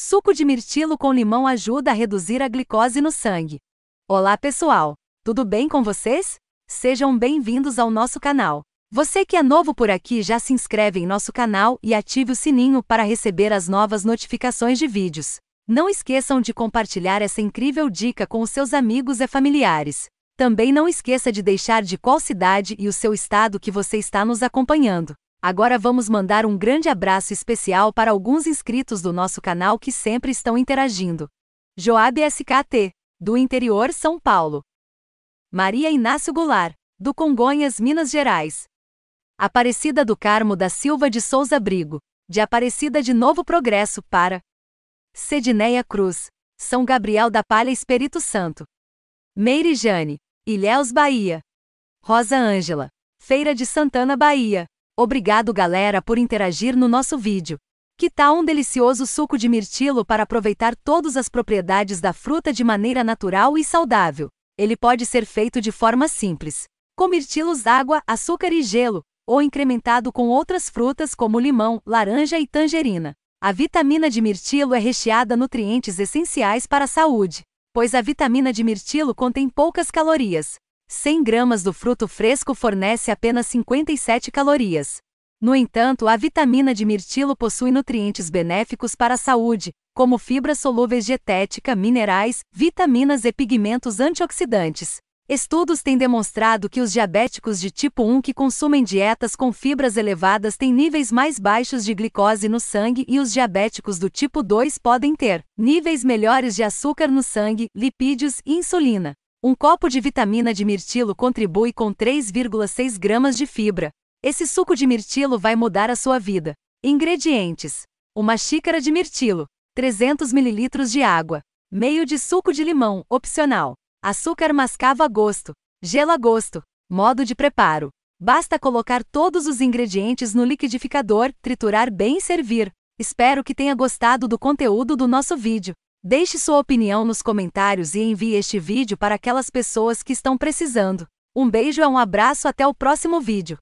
Suco de mirtilo com limão ajuda a reduzir a glicose no sangue. Olá, pessoal! Tudo bem com vocês? Sejam bem-vindos ao nosso canal. Você que é novo por aqui já se inscreve em nosso canal e ative o sininho para receber as novas notificações de vídeos. Não esqueçam de compartilhar essa incrível dica com os seus amigos e familiares. Também não esqueça de deixar de qual cidade e o seu estado que você está nos acompanhando. Agora vamos mandar um grande abraço especial para alguns inscritos do nosso canal que sempre estão interagindo. Joab SKT, do interior São Paulo. Maria Inácio Goulart, do Congonhas, Minas Gerais. Aparecida do Carmo da Silva de Souza Brigo, de Aparecida de Novo Progresso para Sedineia Cruz, São Gabriel da Palha Espírito Santo. Meire Jane, Ilhéus, Bahia. Rosa Ângela, Feira de Santana, Bahia. Obrigado galera por interagir no nosso vídeo. Que tal um delicioso suco de mirtilo para aproveitar todas as propriedades da fruta de maneira natural e saudável? Ele pode ser feito de forma simples, com mirtilos, água, açúcar e gelo, ou incrementado com outras frutas como limão, laranja e tangerina. A vitamina de mirtilo é recheada de nutrientes essenciais para a saúde, pois a vitamina de mirtilo contém poucas calorias, 100 gramas do fruto fresco fornece apenas 57 calorias. No entanto, a vitamina de mirtilo possui nutrientes benéficos para a saúde, como fibras solúveis dietética, minerais, vitaminas e pigmentos antioxidantes. Estudos têm demonstrado que os diabéticos de tipo 1 que consumem dietas com fibras elevadas têm níveis mais baixos de glicose no sangue e os diabéticos do tipo 2 podem ter níveis melhores de açúcar no sangue, lipídios e insulina. Um copo de vitamina de mirtilo contribui com 3,6 gramas de fibra. Esse suco de mirtilo vai mudar a sua vida. Ingredientes: uma xícara de mirtilo, 300 ml de água, meio de suco de limão, opcional, açúcar mascavo a gosto, gelo a gosto. Modo de preparo: basta colocar todos os ingredientes no liquidificador, triturar bem e servir. Espero que tenha gostado do conteúdo do nosso vídeo. Deixe sua opinião nos comentários e envie este vídeo para aquelas pessoas que estão precisando. Um beijo e um abraço até o próximo vídeo.